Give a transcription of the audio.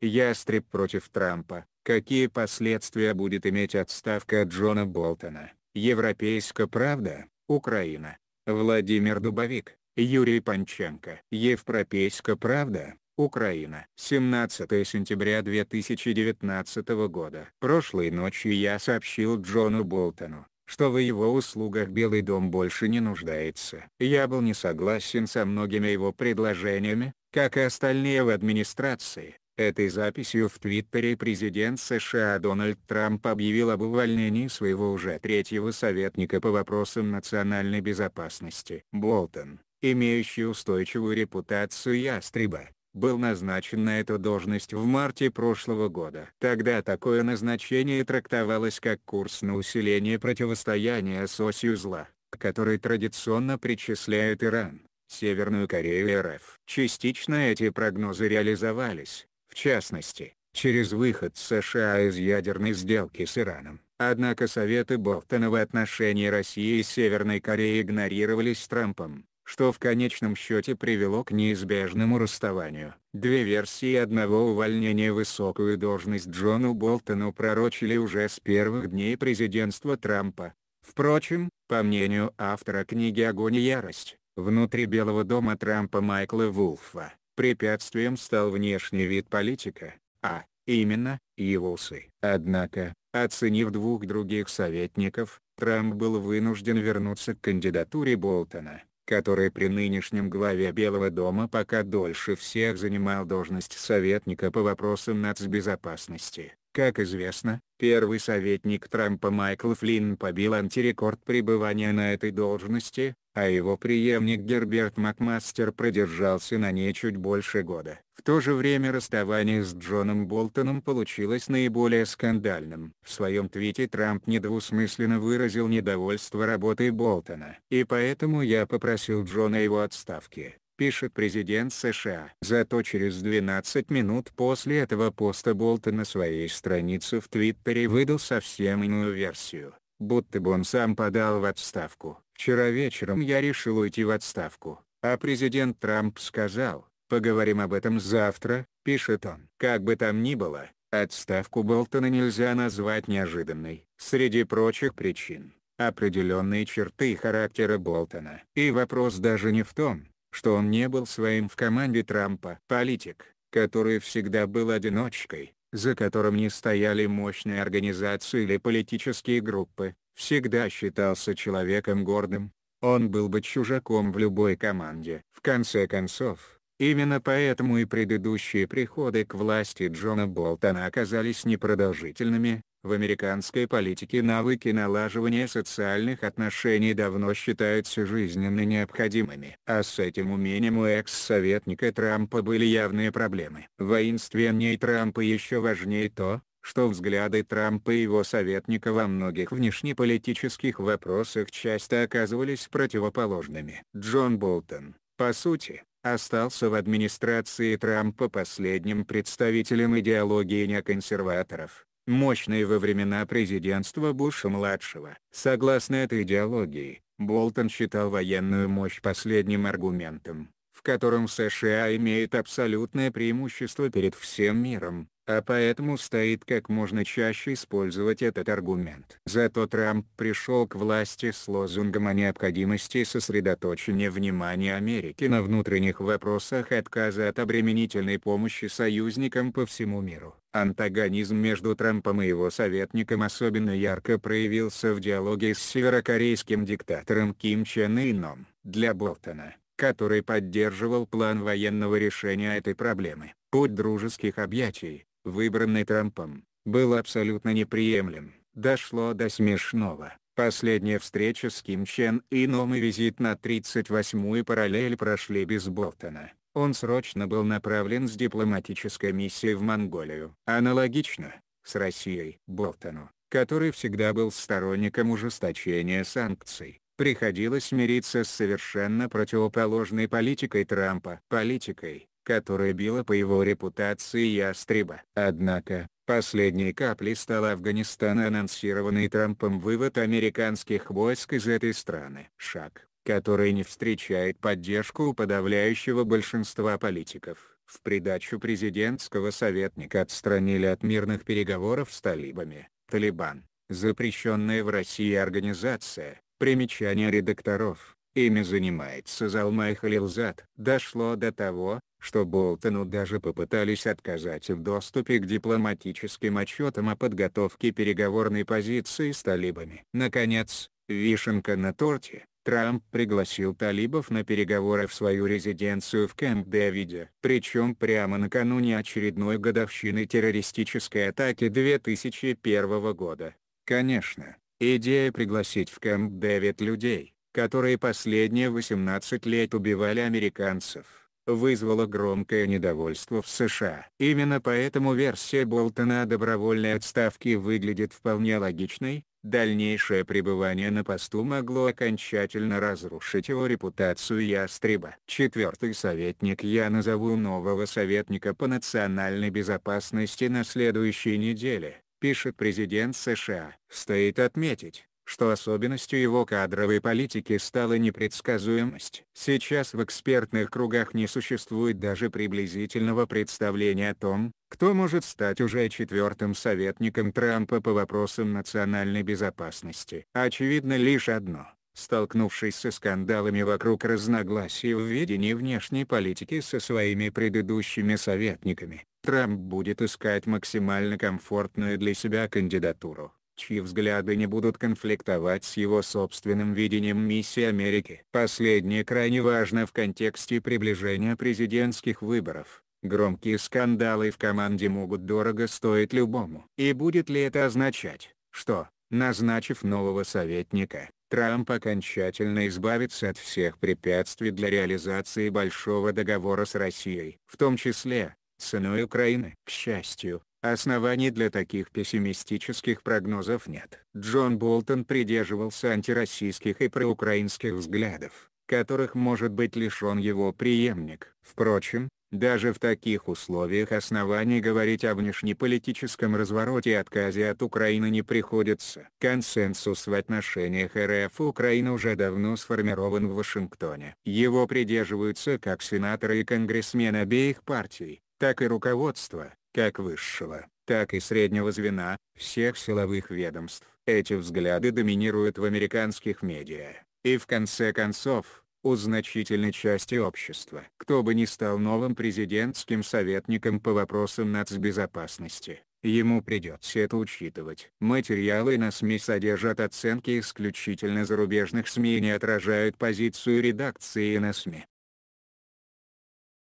Ястреб против Трампа. Какие последствия будет иметь отставка Джона Болтона? Европейская правда, Украина. Владимир Дубовик, Юрий Панченко. Европейская правда, Украина. 17 сентября 2019 года. Прошлой ночью я сообщил Джону Болтону, что в его услугах Белый дом больше не нуждается. Я был не согласен со многими его предложениями, как и остальные в администрации, Этой записью в Твиттере президент США Дональд Трамп объявил об увольнении своего уже третьего советника по вопросам национальной безопасности. Болтон, имеющий устойчивую репутацию ястреба, был назначен на эту должность в марте прошлого года. Тогда такое назначение трактовалось как курс на усиление противостояния с осью зла, к которой традиционно причисляют Иран, Северную Корею и РФ. Частично эти прогнозы реализовались, в частности, через выход США из ядерной сделки с Ираном. Однако советы Болтона в отношении России и Северной Кореи игнорировались Трампом, что в конечном счете привело к неизбежному расставанию. Две версии одного увольнения высокую должность Джону Болтону пророчили уже с первых дней президентства Трампа. Впрочем, по мнению автора книги «Огонь и ярость», внутри Белого дома Трампа Майкла Вулфа, Препятствием стал внешний вид политика, а именно, его усы. Однако, оценив двух других советников, Трамп был вынужден вернуться к кандидатуре Болтона, который при нынешнем главе Белого дома пока дольше всех занимал должность советника по вопросам нацбезопасности. Как известно, первый советник Трампа Майкл Флинн побил антирекорд пребывания на этой должности, а его преемник Герберт Макмастер продержался на ней чуть больше года. В то же время расставание с Джоном Болтоном получилось наиболее скандальным. В своем твите Трамп недвусмысленно выразил недовольство работой Болтона. И поэтому я попросил Джона его отставки пишет президент США. Зато через 12 минут после этого поста Болта на своей странице в Твиттере выдал совсем иную версию, будто бы он сам подал в отставку. «Вчера вечером я решил уйти в отставку, а президент Трамп сказал, поговорим об этом завтра», пишет он. Как бы там ни было, отставку Болтона нельзя назвать неожиданной. Среди прочих причин определенные черты характера Болтона. И вопрос даже не в том, что он не был своим в команде Трампа. Политик, который всегда был одиночкой, за которым не стояли мощные организации или политические группы, всегда считался человеком гордым. Он был бы чужаком в любой команде. В конце концов, именно поэтому и предыдущие приходы к власти Джона Болтона оказались непродолжительными, в американской политике навыки налаживания социальных отношений давно считаются жизненно необходимыми. А с этим умением у экс-советника Трампа были явные проблемы. Воинствовании Трампа еще важнее то, что взгляды Трампа и его советника во многих внешнеполитических вопросах часто оказывались противоположными. Джон Болтон, по сути, остался в администрации Трампа последним представителем идеологии неоконсерваторов мощной во времена президентства Буша-младшего. Согласно этой идеологии, Болтон считал военную мощь последним аргументом, в котором США имеет абсолютное преимущество перед всем миром, а поэтому стоит как можно чаще использовать этот аргумент. Зато Трамп пришел к власти с лозунгом о необходимости сосредоточения внимания Америки на внутренних вопросах отказа от обременительной помощи союзникам по всему миру. Антагонизм между Трампом и его советником особенно ярко проявился в диалоге с северокорейским диктатором Ким Чен Ином. Для Болтона, который поддерживал план военного решения этой проблемы, путь дружеских объятий, выбранный Трампом, был абсолютно неприемлем. Дошло до смешного. Последняя встреча с Ким Чен Ином и визит на 38-ю параллель прошли без Болтона. Он срочно был направлен с дипломатической миссией в Монголию. Аналогично, с Россией, Болтону, который всегда был сторонником ужесточения санкций, приходилось мириться с совершенно противоположной политикой Трампа. Политикой, которая била по его репутации ястреба. Однако, последней каплей стал Афганистан анонсированный Трампом вывод американских войск из этой страны. Шаг, который не встречает поддержку у подавляющего большинства политиков. В придачу президентского советника отстранили от мирных переговоров с талибами, Талибан, запрещенная в России организация, примечание редакторов ими занимается Залмай Халилзад. Дошло до того, что Болтону даже попытались отказать в доступе к дипломатическим отчетам о подготовке переговорной позиции с талибами. Наконец, вишенка на торте, Трамп пригласил талибов на переговоры в свою резиденцию в Кэмп-Дэвиде. Причем прямо накануне очередной годовщины террористической атаки 2001 года. Конечно, идея пригласить в Кэмп-Дэвид людей, которые последние 18 лет убивали американцев, вызвало громкое недовольство в США. Именно поэтому версия Болтона о добровольной отставке выглядит вполне логичной, дальнейшее пребывание на посту могло окончательно разрушить его репутацию ястреба. Четвертый советник я назову нового советника по национальной безопасности на следующей неделе, пишет президент США. Стоит отметить, что особенностью его кадровой политики стала непредсказуемость. Сейчас в экспертных кругах не существует даже приблизительного представления о том, кто может стать уже четвертым советником Трампа по вопросам национальной безопасности. Очевидно лишь одно – столкнувшись со скандалами вокруг разногласий в ведении внешней политики со своими предыдущими советниками, Трамп будет искать максимально комфортную для себя кандидатуру чьи взгляды не будут конфликтовать с его собственным видением миссии Америки. Последнее крайне важно в контексте приближения президентских выборов. Громкие скандалы в команде могут дорого стоить любому. И будет ли это означать, что, назначив нового советника, Трамп окончательно избавится от всех препятствий для реализации Большого договора с Россией, в том числе, ценой Украины. К счастью, Оснований для таких пессимистических прогнозов нет. Джон Болтон придерживался антироссийских и проукраинских взглядов, которых может быть лишен его преемник. Впрочем, даже в таких условиях оснований говорить о внешнеполитическом развороте и отказе от Украины не приходится. Консенсус в отношениях РФ и Украины уже давно сформирован в Вашингтоне. Его придерживаются как сенаторы и конгрессмены обеих партий, так и руководство, как высшего, так и среднего звена, всех силовых ведомств. Эти взгляды доминируют в американских медиа, и в конце концов, у значительной части общества. Кто бы ни стал новым президентским советником по вопросам нацбезопасности, ему придется это учитывать. Материалы на СМИ содержат оценки исключительно зарубежных СМИ и не отражают позицию редакции на СМИ.